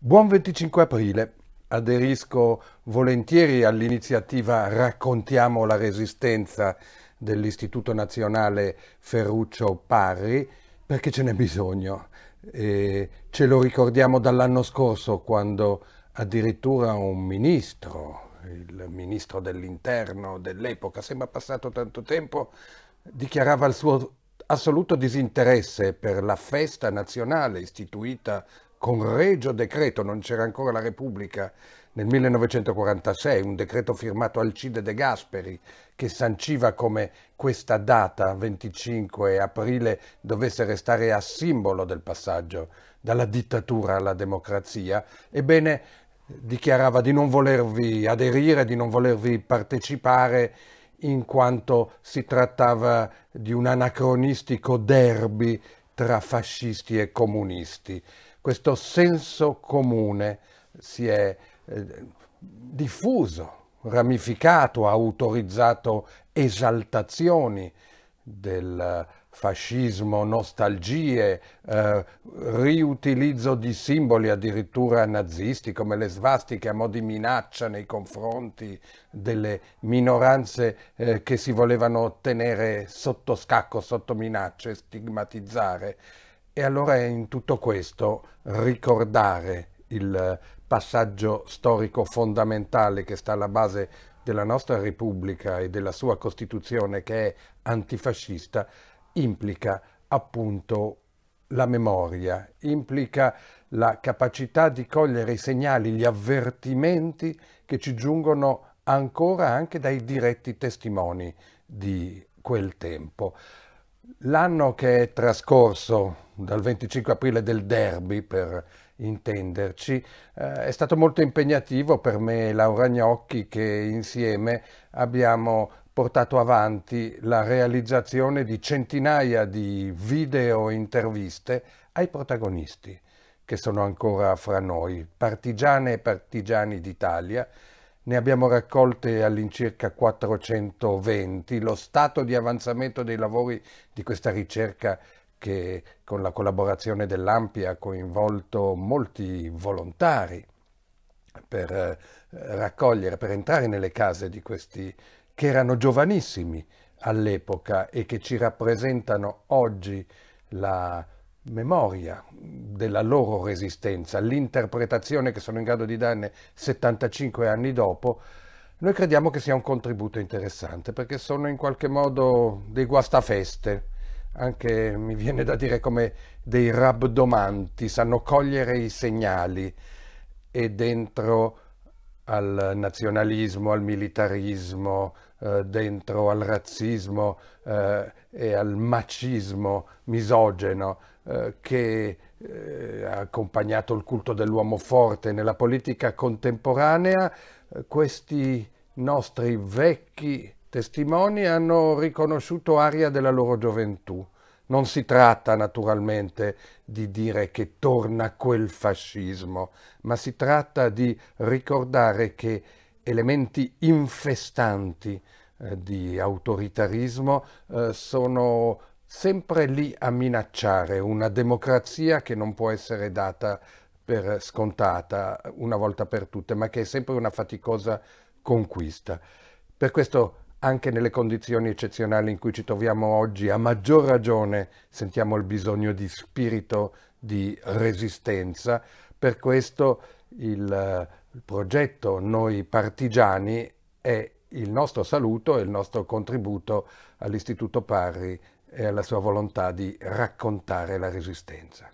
Buon 25 aprile. Aderisco volentieri all'iniziativa Raccontiamo la Resistenza dell'Istituto Nazionale Ferruccio Parri perché ce n'è bisogno. E ce lo ricordiamo dall'anno scorso quando addirittura un ministro, il ministro dell'interno dell'epoca, sembra passato tanto tempo, dichiarava il suo assoluto disinteresse per la festa nazionale istituita con regio decreto, non c'era ancora la Repubblica, nel 1946, un decreto firmato Alcide De Gasperi che sanciva come questa data, 25 aprile, dovesse restare a simbolo del passaggio dalla dittatura alla democrazia, ebbene dichiarava di non volervi aderire, di non volervi partecipare in quanto si trattava di un anacronistico derby tra fascisti e comunisti questo senso comune si è eh, diffuso, ramificato, ha autorizzato esaltazioni del fascismo, nostalgie, eh, riutilizzo di simboli addirittura nazisti come le svastiche a mo' di minaccia nei confronti delle minoranze eh, che si volevano tenere sotto scacco, sotto minaccia e stigmatizzare. E allora è in tutto questo ricordare il passaggio storico fondamentale che sta alla base della nostra Repubblica e della sua Costituzione che è antifascista implica appunto la memoria, implica la capacità di cogliere i segnali, gli avvertimenti che ci giungono ancora anche dai diretti testimoni di quel tempo. L'anno che è trascorso dal 25 aprile del derby, per intenderci, eh, è stato molto impegnativo per me e Laura Gnocchi che insieme abbiamo portato avanti la realizzazione di centinaia di video interviste ai protagonisti che sono ancora fra noi, partigiane e partigiani d'Italia ne abbiamo raccolte all'incirca 420. Lo stato di avanzamento dei lavori di questa ricerca che con la collaborazione dell'AMPI ha coinvolto molti volontari per eh, raccogliere, per entrare nelle case di questi che erano giovanissimi all'epoca e che ci rappresentano oggi la memoria della loro resistenza, l'interpretazione che sono in grado di darne 75 anni dopo, noi crediamo che sia un contributo interessante perché sono in qualche modo dei guastafeste, anche mi viene da dire come dei rabdomanti, sanno cogliere i segnali e dentro al nazionalismo, al militarismo, eh, dentro al razzismo eh, e al macismo misogeno, eh, che eh, ha accompagnato il culto dell'uomo forte nella politica contemporanea, eh, questi nostri vecchi testimoni hanno riconosciuto aria della loro gioventù. Non si tratta naturalmente di dire che torna quel fascismo, ma si tratta di ricordare che elementi infestanti eh, di autoritarismo eh, sono sempre lì a minacciare una democrazia che non può essere data per scontata una volta per tutte, ma che è sempre una faticosa conquista. Per questo anche nelle condizioni eccezionali in cui ci troviamo oggi, a maggior ragione sentiamo il bisogno di spirito di resistenza, per questo il, il eh, progetto Noi Partigiani è il nostro saluto e il nostro contributo all'Istituto Parri e alla sua volontà di raccontare la resistenza.